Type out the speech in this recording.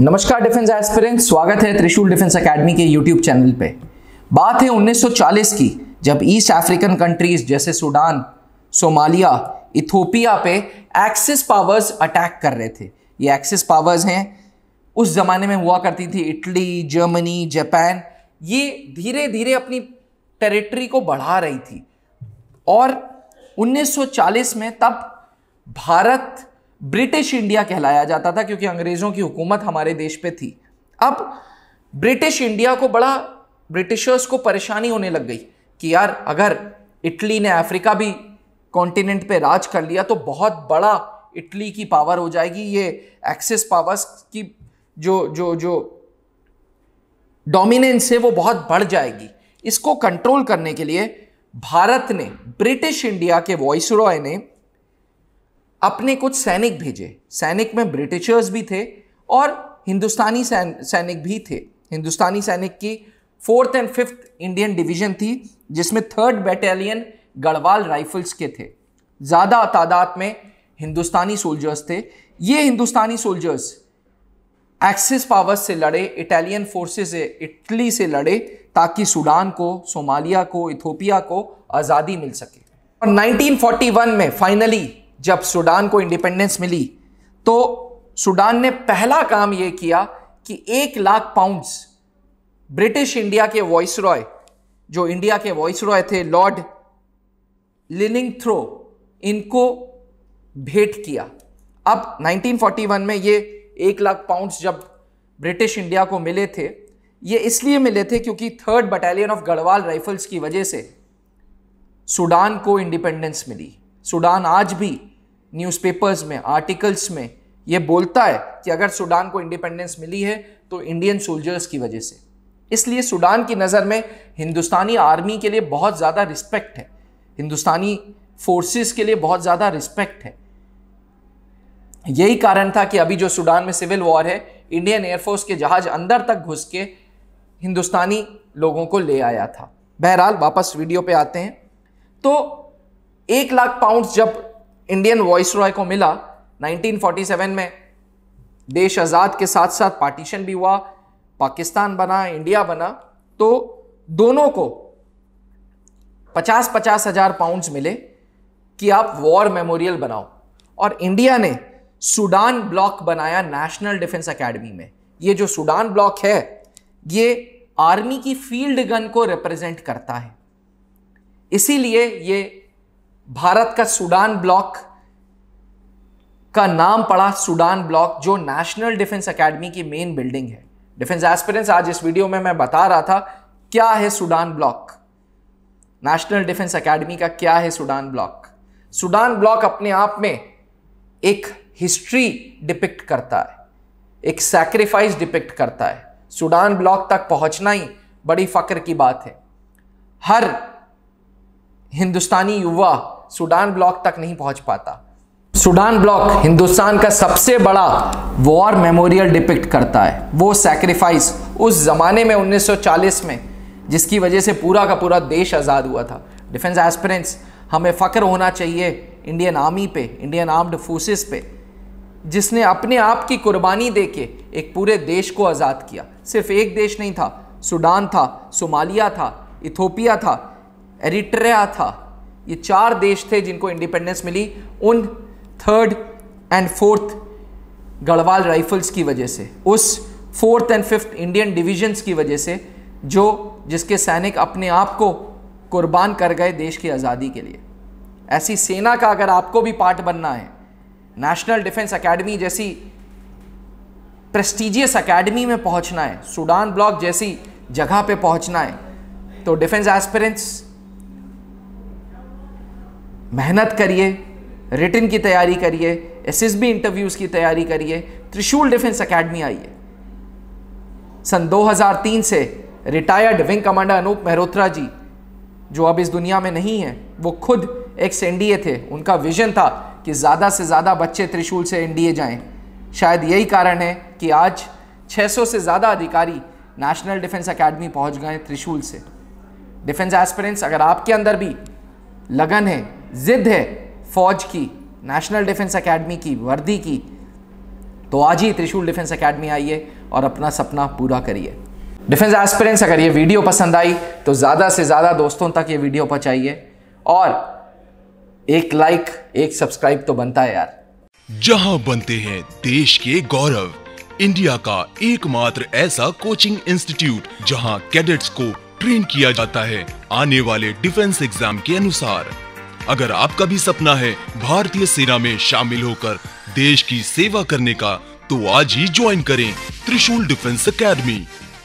नमस्कार defence aspirant स्वागत है त्रिशूल डिफेंस एकेडमी के यूट्यूब चैनल पे बात है 1940 की जब ईस्ट अफ्रीकन कंट्रीज जैसे सूडान सोमालिया इथोपिया पे एक्सिस पावर्स अटैक कर रहे थे ये एक्सिस पावर्स हैं उस ज़माने में हुआ करती थी इटली जर्मनी जापान ये धीरे धीरे अपनी टेरिटरी को बढ़ा रही थी और 1940 में तब भारत ब्रिटिश इंडिया कहलाया जाता था क्योंकि अंग्रेज़ों की हुकूमत हमारे देश पे थी अब ब्रिटिश इंडिया को बड़ा ब्रिटिशर्स को परेशानी होने लग गई कि यार अगर इटली ने अफ्रीका भी कॉन्टिनेंट पे राज कर लिया तो बहुत बड़ा इटली की पावर हो जाएगी ये एक्सिस पावर्स की जो जो जो डोमिनेंस है वो बहुत बढ़ जाएगी इसको कंट्रोल करने के लिए भारत ने ब्रिटिश इंडिया के वॉइसरॉय ने अपने कुछ सैनिक भेजे सैनिक में ब्रिटिशर्स भी थे और हिंदुस्तानी सैन, सैनिक भी थे हिंदुस्तानी सैनिक की fourth and fifth Indian division थी जिसमें थर्ड बटालियन गढ़वाल राइफल्स के थे ज़्यादा तादाद में हिंदुस्तानी सोल्जर्स थे ये हिंदुस्तानी सोल्जर्स एक्सिस पावर्स से लड़े इटालियन फोर्सेस इटली से लड़े ताकि सूडान को सोमालिया को इथोपिया को आज़ादी मिल सके और 1941 में फाइनली जब सूडान को इंडिपेंडेंस मिली तो सूडान ने पहला काम यह किया कि एक लाख पाउंड्स ब्रिटिश इंडिया के वॉइस रॉय जो इंडिया के वॉइस रॉय थे लॉर्ड लिनिंग थ्रो इनको भेंट किया अब 1941 में ये एक लाख पाउंड्स जब ब्रिटिश इंडिया को मिले थे ये इसलिए मिले थे क्योंकि third battalion of Garhwal Rifles की वजह से सूडान को इंडिपेंडेंस मिली सूडान आज भी न्यूज़पेपर्स में आर्टिकल्स में ये बोलता है कि अगर सूडान को इंडिपेंडेंस मिली है तो इंडियन सोल्जर्स की वजह से इसलिए सूडान की नज़र में हिंदुस्तानी आर्मी के लिए बहुत ज़्यादा रिस्पेक्ट है हिंदुस्तानी फोर्सेस के लिए बहुत ज़्यादा रिस्पेक्ट है यही कारण था कि अभी जो सूडान में सिविल वॉर है इंडियन एयरफोर्स के जहाज़ अंदर तक घुस के हिंदुस्तानी लोगों को ले आया था बहरहाल वापस वीडियो पे आते हैं तो एक लाख पाउंड जब इंडियन वॉइस रॉय को मिला 1947 में देश आज़ाद के साथ साथ पार्टीशन भी हुआ पाकिस्तान बना इंडिया बना तो दोनों को पचास पचास हजार पाउंड मिले कि आप वॉर मेमोरियल बनाओ और इंडिया ने सूडान ब्लॉक बनाया नेशनल डिफेंस एकेडमी में ये जो सूडान ब्लॉक है ये आर्मी की फील्ड गन को रिप्रेजेंट करता है इसीलिए ये भारत का सूडान ब्लॉक का नाम पड़ा सूडान ब्लॉक जो नेशनल डिफेंस एकेडमी की मेन बिल्डिंग है डिफेंस एस्पिरेंट्स आज इस वीडियो में मैं बता रहा था क्या है Sudan block National Defence Academy का क्या है सूडान ब्लॉक सूडान ब्लॉक अपने आप में एक हिस्ट्री डिपिक्ट करता है एक सैक्रिफाइस डिपिक्ट करता है सूडान ब्लॉक तक पहुंचना ही बड़ी फक्र की बात है हर हिंदुस्तानी युवा सूडान ब्लॉक तक नहीं पहुंच पाता सूडान ब्लॉक हिंदुस्तान का सबसे बड़ा वॉर मेमोरियल डिपिक्ट करता है वो सैक्रिफाइस उस ज़माने में 1940 में जिसकी वजह से पूरा का पूरा देश आज़ाद हुआ था डिफेंस एस्पिरेंट्स हमें फ़ख्र होना चाहिए इंडियन आर्मी पे इंडियन आर्म्ड फोर्सेस पे जिसने अपने आप की कुर्बानी दे के एक पूरे देश को आज़ाद किया सिर्फ एक देश नहीं था सूडान था सोमालिया था इथोपिया था एरिट्रिया था ये चार देश थे जिनको इंडिपेंडेंस मिली उन third and fourth Garhwal Rifles की वजह से उस fourth and fifth Indian divisions की वजह से जो जिसके सैनिक अपने आप को कुर्बान कर गए देश की आज़ादी के लिए ऐसी सेना का अगर आपको भी पार्ट बनना है नेशनल डिफेंस एकेडमी जैसी प्रेस्टिजियस एकेडमी में पहुंचना है सूडान ब्लॉक जैसी जगह पे पहुंचना है तो डिफेंस एस्पिरेंट्स मेहनत करिए रिटर्न की तैयारी करिए एस एस बी इंटरव्यूज़ की तैयारी करिए त्रिशूल डिफेंस अकेडमी आइए सन 2003 से retired wing commander Anoop Mehrotra ji जो अब इस दुनिया में नहीं है वो खुद एक्स एनडीए थे उनका विजन था कि ज़्यादा से ज़्यादा बच्चे त्रिशूल से एनडीए जाएं शायद यही कारण है कि आज 600 से ज़्यादा अधिकारी नेशनल डिफेंस एकेडमी पहुंच गए त्रिशूल से डिफेंस एस्पिरेंट्स अगर आपके अंदर भी लगन है जिद है फौज की नेशनल डिफेंस एकेडमी की वर्दी की तो आज ही त्रिशूल डिफेंस एकेडमी आइए और अपना सपना पूरा करिए डिफेंस एस्पिरेंस अगर ये वीडियो पसंद आई तो ज़्यादा से ज़्यादा दोस्तों तक ये वीडियो पहुँचाइए और एक लाइक एक सब्सक्राइब तो बनता है यार जहां बनते हैं देश के गौरव इंडिया का एकमात्र ऐसा कोचिंग इंस्टीट्यूट जहां कैडेट्स को ट्रेन किया जाता है आने वाले डिफेंस एग्जाम के अनुसार अगर आपका भी सपना है भारतीय सेना में शामिल होकर देश की सेवा करने का तो आज ही ज्वाइन करें त्रिशूल डिफेंस अकेडमी